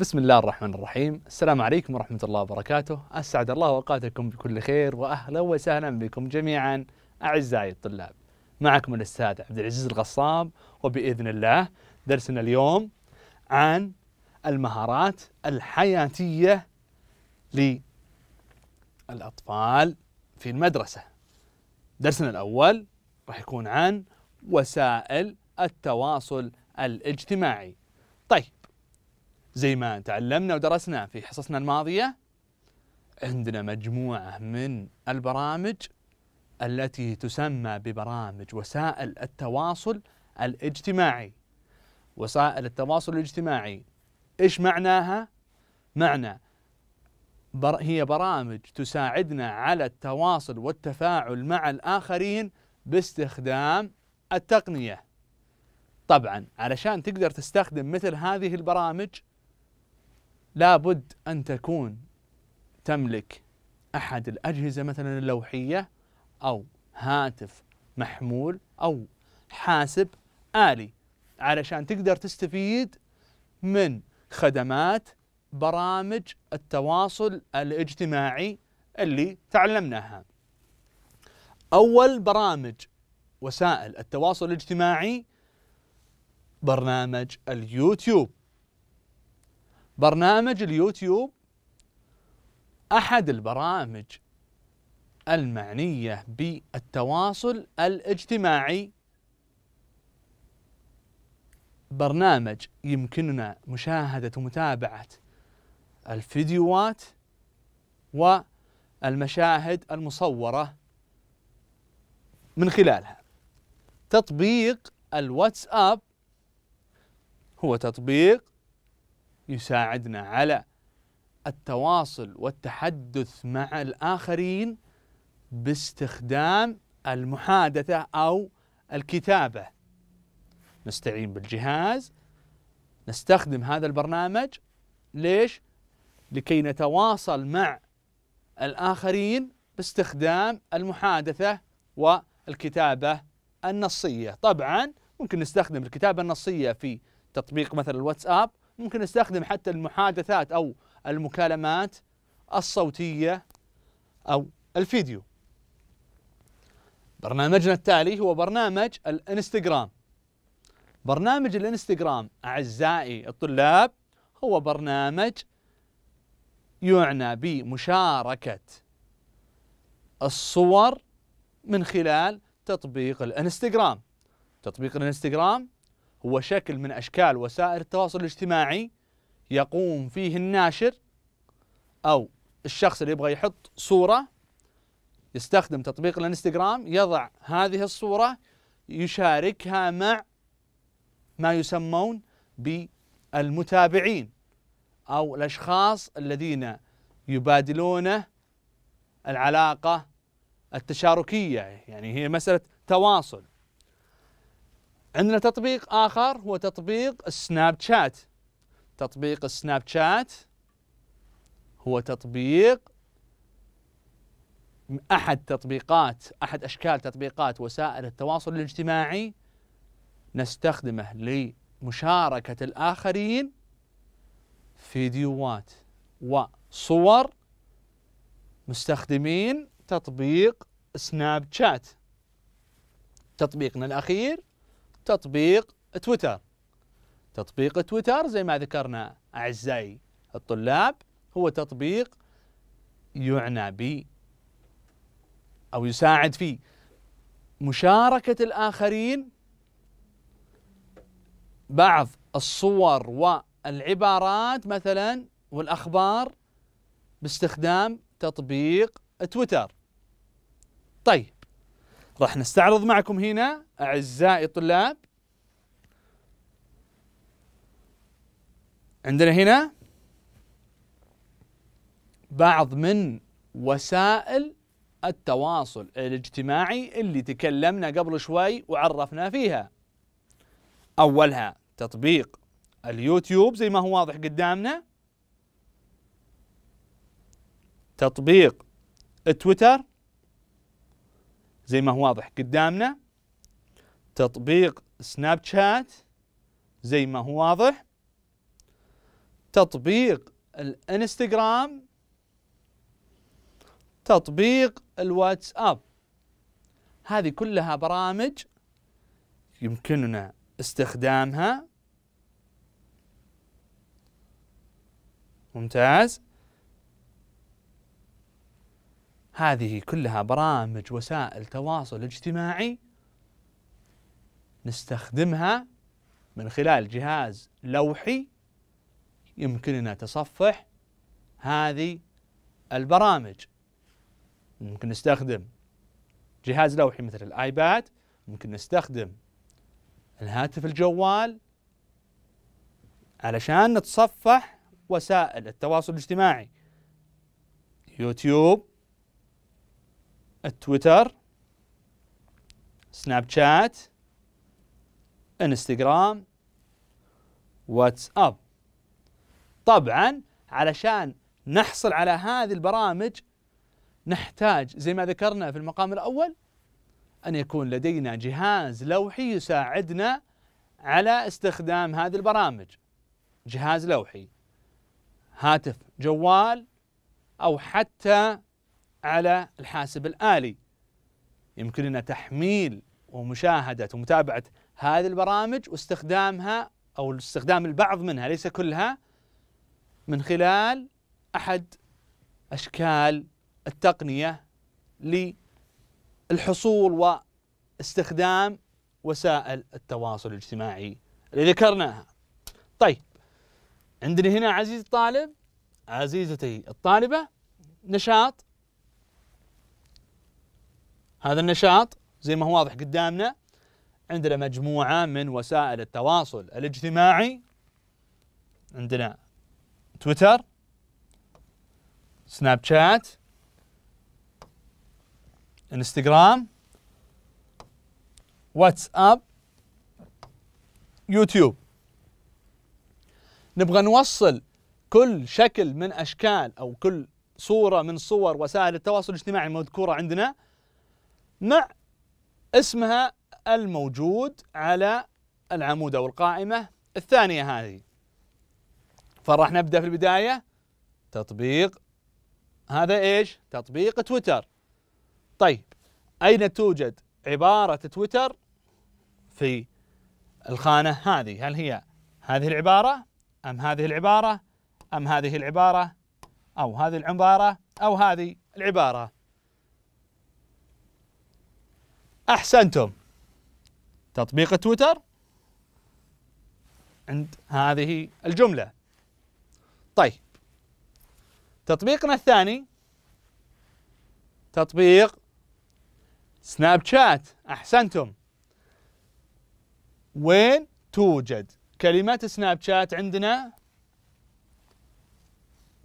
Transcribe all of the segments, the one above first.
بسم الله الرحمن الرحيم السلام عليكم ورحمة الله وبركاته أسعد الله أوقاتكم بكل خير وأهلا وسهلا بكم جميعا أعزائي الطلاب معكم الأستاذ عبد العزيز الغصاب وبإذن الله درسنا اليوم عن المهارات الحياتية للأطفال في المدرسة درسنا الأول راح يكون عن وسائل التواصل الاجتماعي طيب زي ما تعلمنا ودرسنا في حصصنا الماضية عندنا مجموعة من البرامج التي تسمى ببرامج وسائل التواصل الاجتماعي وسائل التواصل الاجتماعي ايش معناها؟ معنى بر هي برامج تساعدنا على التواصل والتفاعل مع الآخرين باستخدام التقنية طبعا علشان تقدر تستخدم مثل هذه البرامج لابد أن تكون تملك أحد الأجهزة مثلا اللوحية أو هاتف محمول أو حاسب آلي علشان تقدر تستفيد من خدمات برامج التواصل الاجتماعي اللي تعلمناها. أول برامج وسائل التواصل الاجتماعي برنامج اليوتيوب برنامج اليوتيوب احد البرامج المعنيه بالتواصل الاجتماعي برنامج يمكننا مشاهده ومتابعه الفيديوهات والمشاهد المصوره من خلالها تطبيق الواتساب هو تطبيق يساعدنا على التواصل والتحدث مع الآخرين باستخدام المحادثة أو الكتابة نستعين بالجهاز نستخدم هذا البرنامج ليش؟ لكي نتواصل مع الآخرين باستخدام المحادثة والكتابة النصية طبعا ممكن نستخدم الكتابة النصية في تطبيق مثل الواتساب ممكن نستخدم حتى المحادثات أو المكالمات الصوتية أو الفيديو برنامجنا التالي هو برنامج الانستغرام برنامج الانستغرام أعزائي الطلاب هو برنامج يعنى بمشاركة الصور من خلال تطبيق الانستغرام تطبيق الانستغرام هو شكل من أشكال وسائل التواصل الاجتماعي يقوم فيه الناشر أو الشخص اللي يبغى يحط صورة يستخدم تطبيق الانستغرام يضع هذه الصورة يشاركها مع ما يسمون بالمتابعين أو الأشخاص الذين يبادلونه العلاقة التشاركية يعني هي مسألة تواصل عندنا تطبيق آخر هو تطبيق سناب شات تطبيق سناب شات هو تطبيق أحد تطبيقات أحد أشكال تطبيقات وسائل التواصل الاجتماعي نستخدمه لمشاركة الآخرين فيديوهات وصور مستخدمين تطبيق سناب شات تطبيقنا الأخير تطبيق تويتر تطبيق تويتر زي ما ذكرنا أعزائي الطلاب هو تطبيق يعنى ب أو يساعد في مشاركة الآخرين بعض الصور والعبارات مثلا والأخبار باستخدام تطبيق تويتر طيب راح نستعرض معكم هنا أعزائي الطلاب عندنا هنا بعض من وسائل التواصل الاجتماعي اللي تكلمنا قبل شوي وعرفنا فيها أولها تطبيق اليوتيوب زي ما هو واضح قدامنا تطبيق تويتر زي ما هو واضح قدامنا تطبيق سناب شات زي ما هو واضح تطبيق الانستغرام تطبيق الواتساب هذه كلها برامج يمكننا استخدامها ممتاز هذه كلها برامج وسائل تواصل اجتماعي نستخدمها من خلال جهاز لوحي يمكننا تصفح هذه البرامج ممكن نستخدم جهاز لوحي مثل الايباد ممكن نستخدم الهاتف الجوال علشان نتصفح وسائل التواصل الاجتماعي يوتيوب التويتر سناب شات انستغرام واتساب طبعا علشان نحصل على هذه البرامج نحتاج زي ما ذكرنا في المقام الأول أن يكون لدينا جهاز لوحي يساعدنا على استخدام هذه البرامج جهاز لوحي هاتف جوال أو حتى على الحاسب الآلي يمكننا تحميل ومشاهدة ومتابعة هذه البرامج واستخدامها أو استخدام البعض منها ليس كلها من خلال أحد أشكال التقنية للحصول واستخدام وسائل التواصل الاجتماعي اللي ذكرناها طيب عندنا هنا عزيزي الطالب عزيزتي الطالبة نشاط هذا النشاط زي ما هو واضح قدامنا عندنا مجموعة من وسائل التواصل الاجتماعي عندنا تويتر سناب شات انستغرام واتساب يوتيوب نبغى نوصل كل شكل من اشكال او كل صوره من صور وسائل التواصل الاجتماعي المذكوره عندنا مع اسمها الموجود على العمود او القائمه الثانيه هذه فراح نبدأ في البداية تطبيق هذا ايش؟ تطبيق تويتر طيب أين توجد عبارة تويتر في الخانة هذه هل هي هذه العبارة أم هذه العبارة أم هذه العبارة أو هذه العبارة أو هذه العبارة أحسنتم تطبيق تويتر عند هذه الجملة طيب تطبيقنا الثاني تطبيق سناب شات احسنتم وين توجد كلمة سناب شات عندنا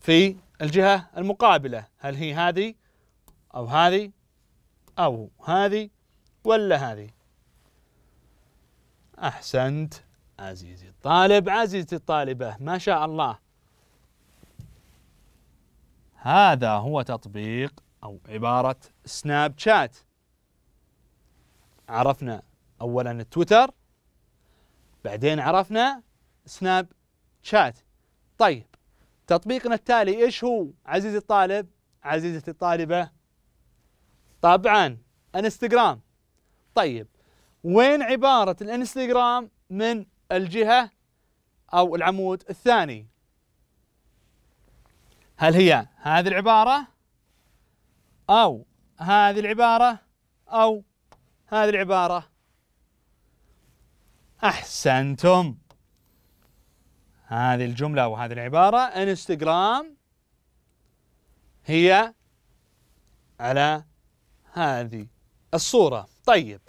في الجهة المقابلة هل هي هذه أو هذه أو هذه ولا هذه أحسنت عزيزي الطالب عزيزتي الطالبة ما شاء الله هذا هو تطبيق أو عبارة سناب شات عرفنا أولا التويتر بعدين عرفنا سناب شات طيب تطبيقنا التالي إيش هو عزيزي الطالب عزيزتي الطالبة طبعا انستغرام طيب وين عبارة الانستغرام من الجهة أو العمود الثاني هل هي هذه العبارة أو هذه العبارة أو هذه العبارة أحسنتم هذه الجملة وهذه العبارة انستغرام هي على هذه الصورة طيب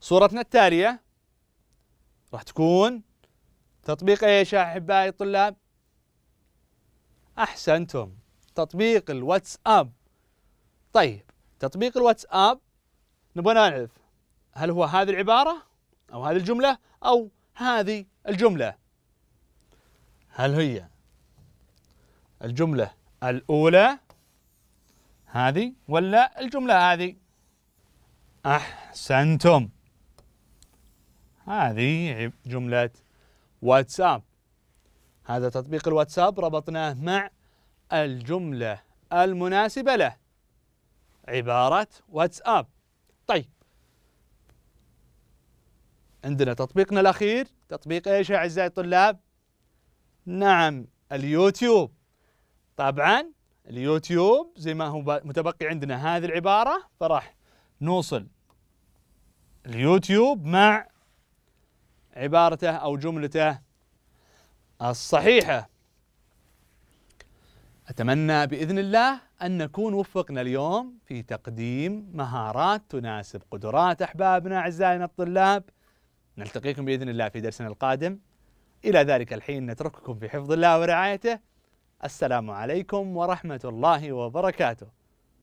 صورتنا التالية راح تكون تطبيق ايش يا احبائي الطلاب أحسنتم تطبيق الواتساب طيب تطبيق الواتساب نبغى نعرف هل هو هذه العبارة أو هذه الجملة أو هذه الجملة هل هي الجملة الأولى هذه ولا الجملة هذه أحسنتم هذه جملة واتساب هذا تطبيق الواتساب ربطناه مع الجملة المناسبة له عبارة واتساب طيب عندنا تطبيقنا الأخير تطبيق إيش يا أعزائي الطلاب نعم اليوتيوب طبعا اليوتيوب زي ما هو متبقي عندنا هذه العبارة فراح نوصل اليوتيوب مع عبارته أو جملته الصحيحة أتمنى بإذن الله أن نكون وفقنا اليوم في تقديم مهارات تناسب قدرات أحبابنا أعزائنا الطلاب نلتقيكم بإذن الله في درسنا القادم إلى ذلك الحين نترككم في حفظ الله ورعايته السلام عليكم ورحمة الله وبركاته